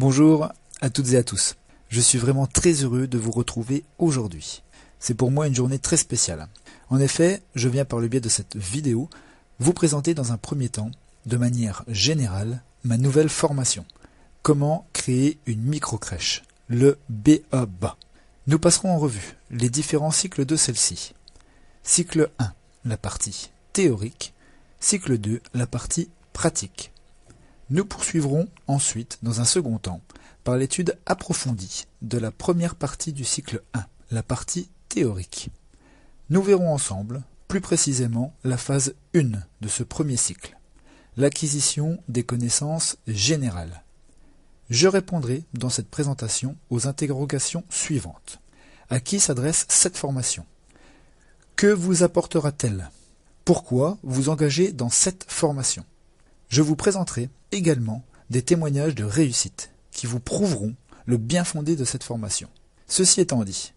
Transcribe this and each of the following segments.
Bonjour à toutes et à tous. Je suis vraiment très heureux de vous retrouver aujourd'hui. C'est pour moi une journée très spéciale. En effet, je viens par le biais de cette vidéo vous présenter dans un premier temps, de manière générale, ma nouvelle formation. Comment créer une micro-crèche, le BEB. Nous passerons en revue les différents cycles de celle-ci. Cycle 1, la partie théorique. Cycle 2, la partie pratique. Nous poursuivrons ensuite, dans un second temps, par l'étude approfondie de la première partie du cycle 1, la partie théorique. Nous verrons ensemble, plus précisément, la phase 1 de ce premier cycle, l'acquisition des connaissances générales. Je répondrai dans cette présentation aux interrogations suivantes. À qui s'adresse cette formation Que vous apportera-t-elle Pourquoi vous engager dans cette formation je vous présenterai également des témoignages de réussite qui vous prouveront le bien fondé de cette formation. Ceci étant dit,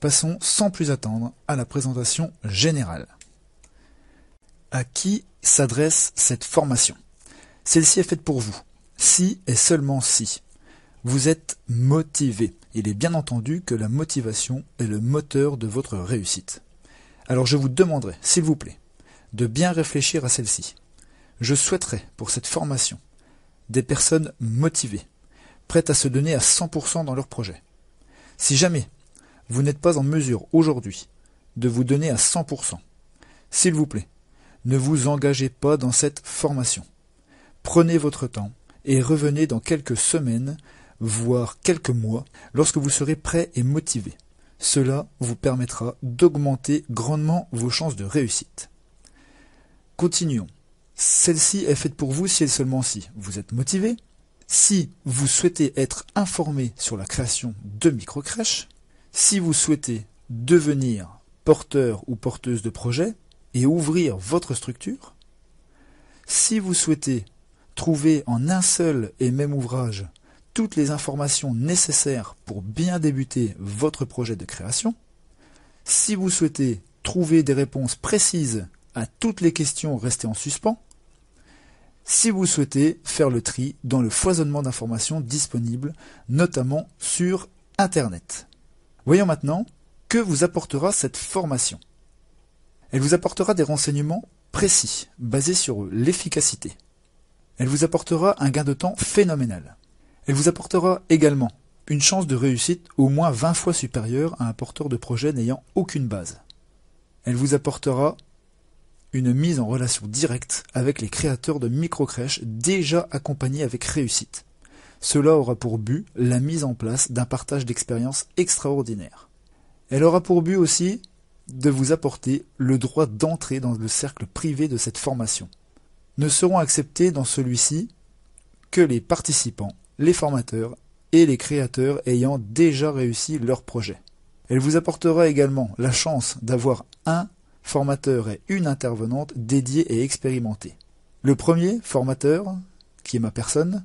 passons sans plus attendre à la présentation générale. À qui s'adresse cette formation Celle-ci est faite pour vous, si et seulement si vous êtes motivé. Il est bien entendu que la motivation est le moteur de votre réussite. Alors je vous demanderai, s'il vous plaît, de bien réfléchir à celle-ci. Je souhaiterais, pour cette formation, des personnes motivées, prêtes à se donner à 100% dans leur projet. Si jamais vous n'êtes pas en mesure aujourd'hui de vous donner à 100%, s'il vous plaît, ne vous engagez pas dans cette formation. Prenez votre temps et revenez dans quelques semaines, voire quelques mois, lorsque vous serez prêt et motivé. Cela vous permettra d'augmenter grandement vos chances de réussite. Continuons. Celle-ci est faite pour vous si et seulement si vous êtes motivé, si vous souhaitez être informé sur la création de microcrèches, si vous souhaitez devenir porteur ou porteuse de projet et ouvrir votre structure, si vous souhaitez trouver en un seul et même ouvrage toutes les informations nécessaires pour bien débuter votre projet de création, si vous souhaitez trouver des réponses précises à toutes les questions restées en suspens si vous souhaitez faire le tri dans le foisonnement d'informations disponibles, notamment sur Internet. Voyons maintenant que vous apportera cette formation. Elle vous apportera des renseignements précis, basés sur l'efficacité. Elle vous apportera un gain de temps phénoménal. Elle vous apportera également une chance de réussite au moins 20 fois supérieure à un porteur de projet n'ayant aucune base. Elle vous apportera une mise en relation directe avec les créateurs de microcrèches déjà accompagnés avec réussite. Cela aura pour but la mise en place d'un partage d'expériences extraordinaire. Elle aura pour but aussi de vous apporter le droit d'entrer dans le cercle privé de cette formation. Ne seront acceptés dans celui-ci que les participants, les formateurs et les créateurs ayant déjà réussi leur projet. Elle vous apportera également la chance d'avoir un formateur et une intervenante dédiée et expérimentée. Le premier, formateur, qui est ma personne,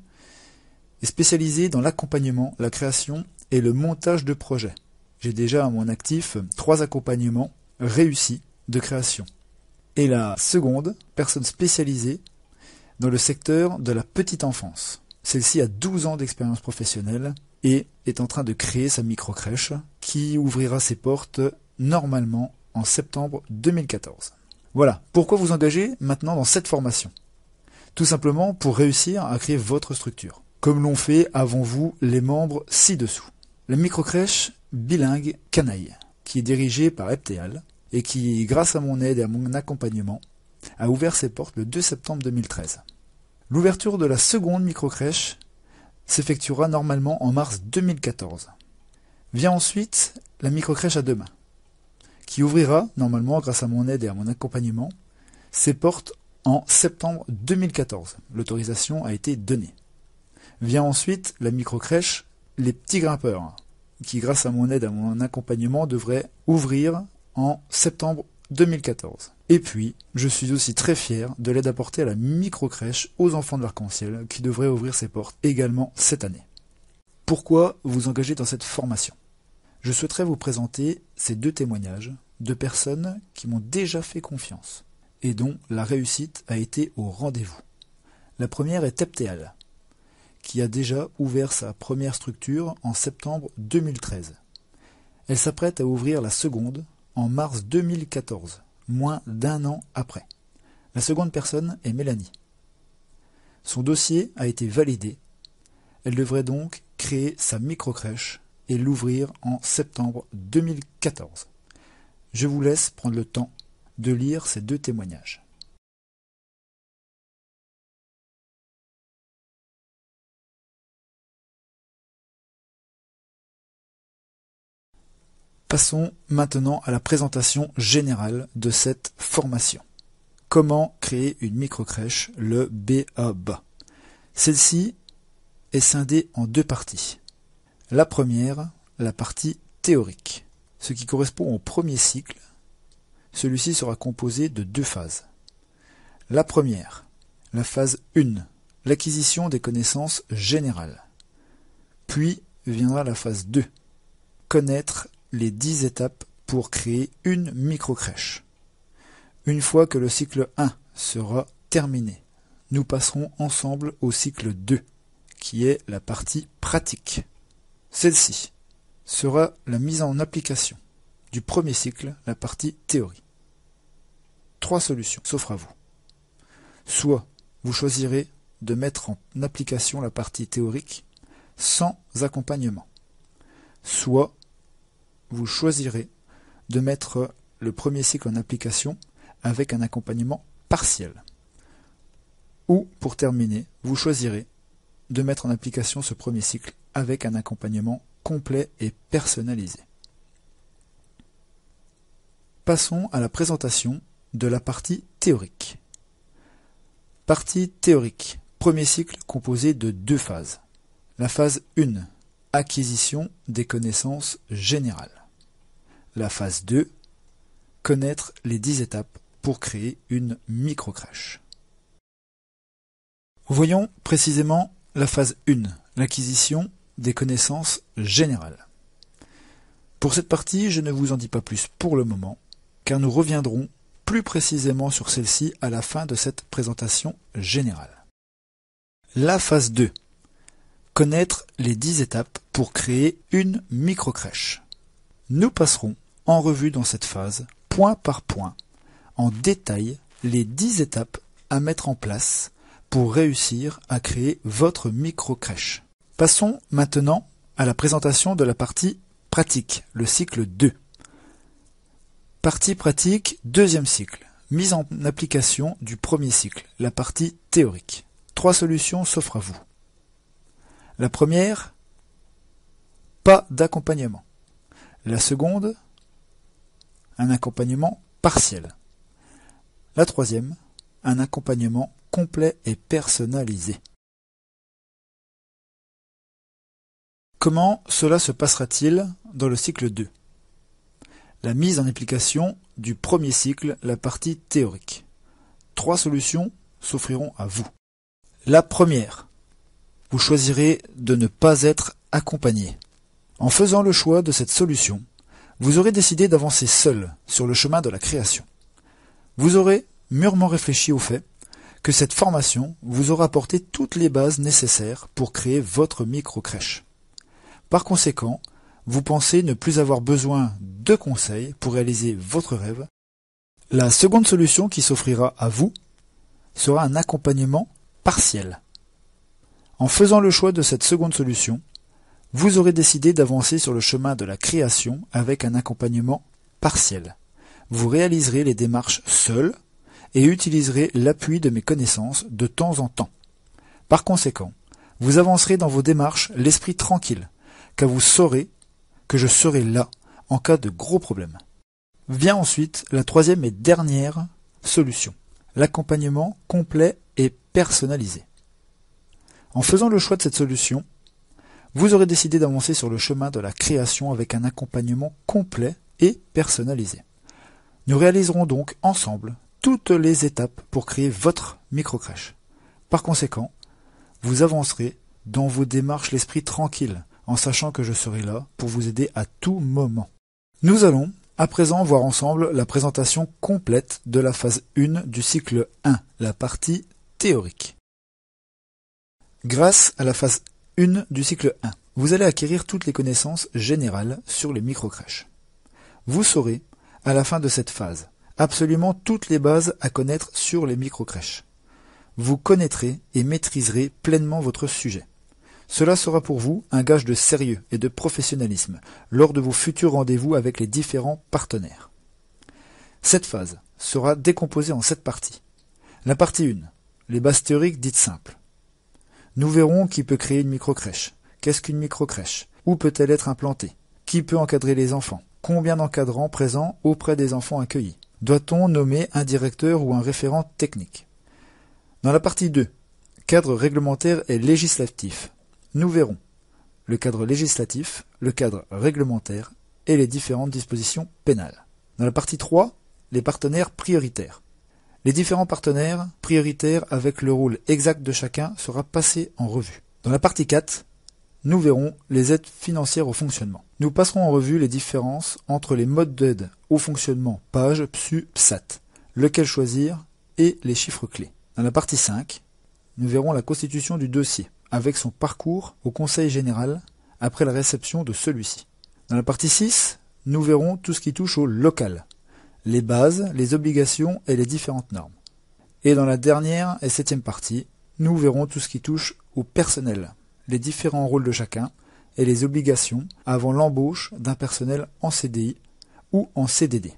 est spécialisé dans l'accompagnement, la création et le montage de projets. J'ai déjà à mon actif trois accompagnements réussis de création. Et la seconde, personne spécialisée dans le secteur de la petite enfance. Celle-ci a 12 ans d'expérience professionnelle et est en train de créer sa micro-crèche qui ouvrira ses portes normalement en septembre 2014. Voilà, pourquoi vous engager maintenant dans cette formation Tout simplement pour réussir à créer votre structure, comme l'ont fait avant vous les membres ci-dessous. La microcrèche bilingue Canaille, qui est dirigée par Eptéal et qui, grâce à mon aide et à mon accompagnement, a ouvert ses portes le 2 septembre 2013. L'ouverture de la seconde microcrèche s'effectuera normalement en mars 2014. Vient ensuite la microcrèche à deux mains, qui ouvrira, normalement grâce à mon aide et à mon accompagnement, ses portes en septembre 2014. L'autorisation a été donnée. Vient ensuite la microcrèche Les Petits Grimpeurs, qui grâce à mon aide et à mon accompagnement devrait ouvrir en septembre 2014. Et puis, je suis aussi très fier de l'aide apportée à la microcrèche aux enfants de l'arc-en-ciel qui devrait ouvrir ses portes également cette année. Pourquoi vous engager dans cette formation je souhaiterais vous présenter ces deux témoignages de personnes qui m'ont déjà fait confiance et dont la réussite a été au rendez-vous. La première est Tepteal, qui a déjà ouvert sa première structure en septembre 2013. Elle s'apprête à ouvrir la seconde en mars 2014, moins d'un an après. La seconde personne est Mélanie. Son dossier a été validé. Elle devrait donc créer sa microcrèche et l'ouvrir en septembre 2014. Je vous laisse prendre le temps de lire ces deux témoignages. Passons maintenant à la présentation générale de cette formation. Comment créer une microcrèche, le BAB Celle-ci est scindée en deux parties. La première, la partie théorique, ce qui correspond au premier cycle. Celui-ci sera composé de deux phases. La première, la phase 1, l'acquisition des connaissances générales. Puis viendra la phase 2, connaître les 10 étapes pour créer une microcrèche. Une fois que le cycle 1 sera terminé, nous passerons ensemble au cycle 2, qui est la partie pratique. Celle-ci sera la mise en application du premier cycle, la partie théorie. Trois solutions s'offrent à vous. Soit vous choisirez de mettre en application la partie théorique sans accompagnement. Soit vous choisirez de mettre le premier cycle en application avec un accompagnement partiel. Ou, pour terminer, vous choisirez de mettre en application ce premier cycle avec un accompagnement complet et personnalisé. Passons à la présentation de la partie théorique. Partie théorique. Premier cycle composé de deux phases. La phase 1, acquisition des connaissances générales. La phase 2, connaître les 10 étapes pour créer une microcrèche. Voyons précisément la phase 1, l'acquisition des connaissances générales. Pour cette partie, je ne vous en dis pas plus pour le moment, car nous reviendrons plus précisément sur celle-ci à la fin de cette présentation générale. La phase 2. Connaître les 10 étapes pour créer une microcrèche. Nous passerons en revue dans cette phase, point par point, en détail, les 10 étapes à mettre en place pour réussir à créer votre microcrèche. Passons maintenant à la présentation de la partie pratique, le cycle 2. Partie pratique, deuxième cycle. Mise en application du premier cycle, la partie théorique. Trois solutions s'offrent à vous. La première, pas d'accompagnement. La seconde, un accompagnement partiel. La troisième, un accompagnement complet et personnalisé. Comment cela se passera-t-il dans le cycle 2 La mise en application du premier cycle, la partie théorique. Trois solutions s'offriront à vous. La première, vous choisirez de ne pas être accompagné. En faisant le choix de cette solution, vous aurez décidé d'avancer seul sur le chemin de la création. Vous aurez mûrement réfléchi au fait que cette formation vous aura apporté toutes les bases nécessaires pour créer votre micro-crèche. Par conséquent, vous pensez ne plus avoir besoin de conseils pour réaliser votre rêve. La seconde solution qui s'offrira à vous sera un accompagnement partiel. En faisant le choix de cette seconde solution, vous aurez décidé d'avancer sur le chemin de la création avec un accompagnement partiel. Vous réaliserez les démarches seul et utiliserez l'appui de mes connaissances de temps en temps. Par conséquent, vous avancerez dans vos démarches l'esprit tranquille, car vous saurez que je serai là en cas de gros problème. Vient ensuite la troisième et dernière solution, l'accompagnement complet et personnalisé. En faisant le choix de cette solution, vous aurez décidé d'avancer sur le chemin de la création avec un accompagnement complet et personnalisé. Nous réaliserons donc ensemble toutes les étapes pour créer votre microcrèche. Par conséquent, vous avancerez dans vos démarches l'esprit tranquille, en sachant que je serai là pour vous aider à tout moment. Nous allons à présent voir ensemble la présentation complète de la phase 1 du cycle 1, la partie théorique. Grâce à la phase 1 du cycle 1, vous allez acquérir toutes les connaissances générales sur les microcrèches. Vous saurez, à la fin de cette phase, absolument toutes les bases à connaître sur les microcrèches. Vous connaîtrez et maîtriserez pleinement votre sujet. Cela sera pour vous un gage de sérieux et de professionnalisme lors de vos futurs rendez-vous avec les différents partenaires. Cette phase sera décomposée en sept parties. La partie 1, les bases théoriques dites simples. Nous verrons qui peut créer une microcrèche, qu'est-ce qu'une microcrèche, où peut-elle être implantée, qui peut encadrer les enfants, combien d'encadrants présents auprès des enfants accueillis, doit-on nommer un directeur ou un référent technique. Dans la partie 2, cadre réglementaire et législatif, nous verrons le cadre législatif, le cadre réglementaire et les différentes dispositions pénales. Dans la partie 3, les partenaires prioritaires. Les différents partenaires prioritaires avec le rôle exact de chacun sera passé en revue. Dans la partie 4, nous verrons les aides financières au fonctionnement. Nous passerons en revue les différences entre les modes d'aide au fonctionnement page, PSU, PSAT, lequel choisir et les chiffres clés. Dans la partie 5, nous verrons la constitution du dossier avec son parcours au Conseil général après la réception de celui-ci. Dans la partie 6, nous verrons tout ce qui touche au local, les bases, les obligations et les différentes normes. Et dans la dernière et septième partie, nous verrons tout ce qui touche au personnel, les différents rôles de chacun et les obligations avant l'embauche d'un personnel en CDI ou en CDD.